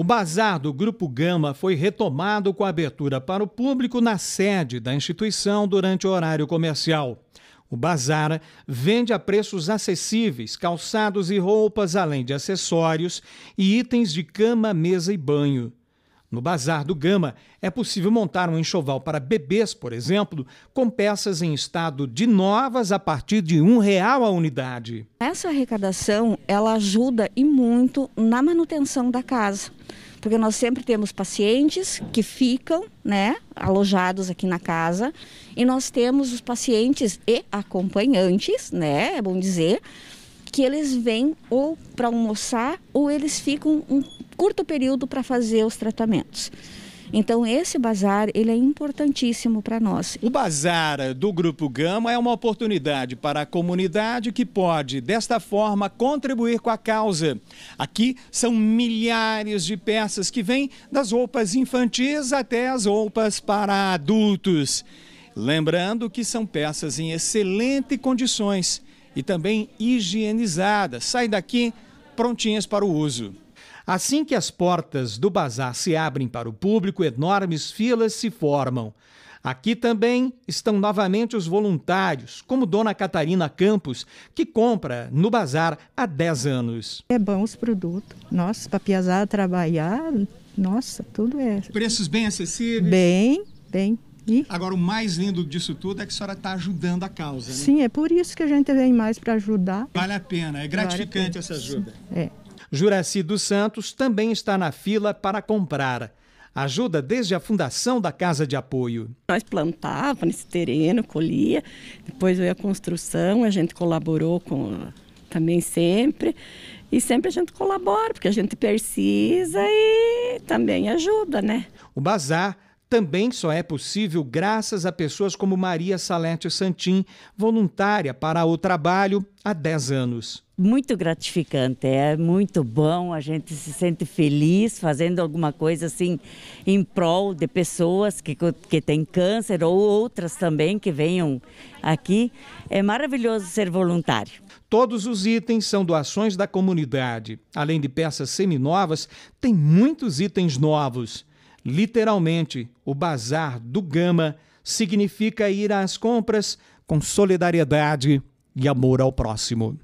O bazar do Grupo Gama foi retomado com abertura para o público na sede da instituição durante o horário comercial. O bazar vende a preços acessíveis calçados e roupas, além de acessórios e itens de cama, mesa e banho. No Bazar do Gama, é possível montar um enxoval para bebês, por exemplo, com peças em estado de novas a partir de um real a unidade. Essa arrecadação, ela ajuda e muito na manutenção da casa, porque nós sempre temos pacientes que ficam, né, alojados aqui na casa, e nós temos os pacientes e acompanhantes, né, é bom dizer, que eles vêm ou para almoçar ou eles ficam um curto período para fazer os tratamentos. Então esse bazar ele é importantíssimo para nós. O bazar do Grupo Gama é uma oportunidade para a comunidade que pode desta forma contribuir com a causa. Aqui são milhares de peças que vêm das roupas infantis até as roupas para adultos. Lembrando que são peças em excelentes condições e também higienizadas. Saem daqui prontinhas para o uso. Assim que as portas do bazar se abrem para o público, enormes filas se formam. Aqui também estão novamente os voluntários, como Dona Catarina Campos, que compra no bazar há 10 anos. É bom os produtos. Nossa, para piazar trabalhar, nossa, tudo é. Preços bem acessíveis? Bem, bem. E? Agora, o mais lindo disso tudo é que a senhora está ajudando a causa, né? Sim, é por isso que a gente vem mais para ajudar. Vale a pena, é gratificante vale pena. essa ajuda. Sim. É. Juraci dos Santos também está na fila para comprar. Ajuda desde a fundação da Casa de Apoio. Nós plantávamos nesse terreno, colhia, depois veio a construção, a gente colaborou com também sempre. E sempre a gente colabora, porque a gente precisa e também ajuda, né? O bazar também só é possível graças a pessoas como Maria Salete Santim, voluntária para o trabalho há 10 anos. Muito gratificante, é muito bom, a gente se sente feliz fazendo alguma coisa assim em prol de pessoas que, que têm câncer ou outras também que venham aqui. É maravilhoso ser voluntário. Todos os itens são doações da comunidade. Além de peças seminovas, tem muitos itens novos. Literalmente, o bazar do Gama significa ir às compras com solidariedade e amor ao próximo.